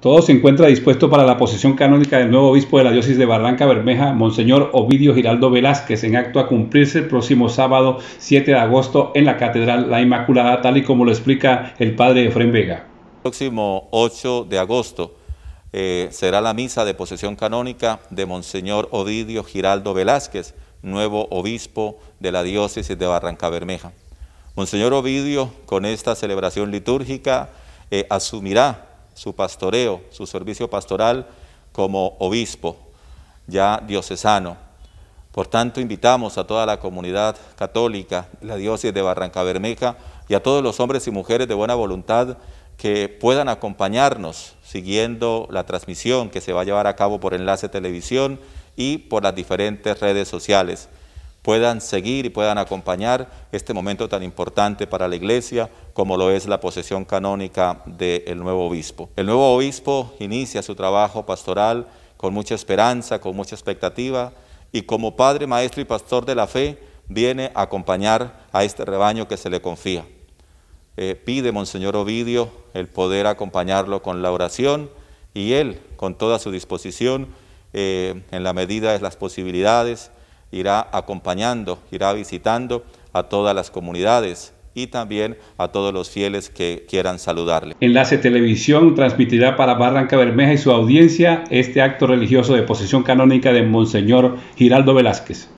Todo se encuentra dispuesto para la posesión canónica del nuevo obispo de la diócesis de Barranca Bermeja, Monseñor Ovidio Giraldo Velázquez, en acto a cumplirse el próximo sábado 7 de agosto en la Catedral La Inmaculada, tal y como lo explica el padre Efrén Vega. El próximo 8 de agosto eh, será la misa de posesión canónica de Monseñor Ovidio Giraldo Velázquez, nuevo obispo de la diócesis de Barranca Bermeja. Monseñor Ovidio, con esta celebración litúrgica, eh, asumirá su pastoreo, su servicio pastoral como obispo, ya diocesano. Por tanto, invitamos a toda la comunidad católica, la diócesis de Barranca Bermeja y a todos los hombres y mujeres de buena voluntad que puedan acompañarnos siguiendo la transmisión que se va a llevar a cabo por Enlace Televisión y por las diferentes redes sociales puedan seguir y puedan acompañar este momento tan importante para la iglesia como lo es la posesión canónica del nuevo obispo. El nuevo obispo inicia su trabajo pastoral con mucha esperanza, con mucha expectativa y como padre, maestro y pastor de la fe viene a acompañar a este rebaño que se le confía. Eh, pide Monseñor Ovidio el poder acompañarlo con la oración y él, con toda su disposición, eh, en la medida de las posibilidades, irá acompañando, irá visitando a todas las comunidades y también a todos los fieles que quieran saludarle. Enlace Televisión transmitirá para Barranca Bermeja y su audiencia este acto religioso de posesión canónica de Monseñor Giraldo Velázquez.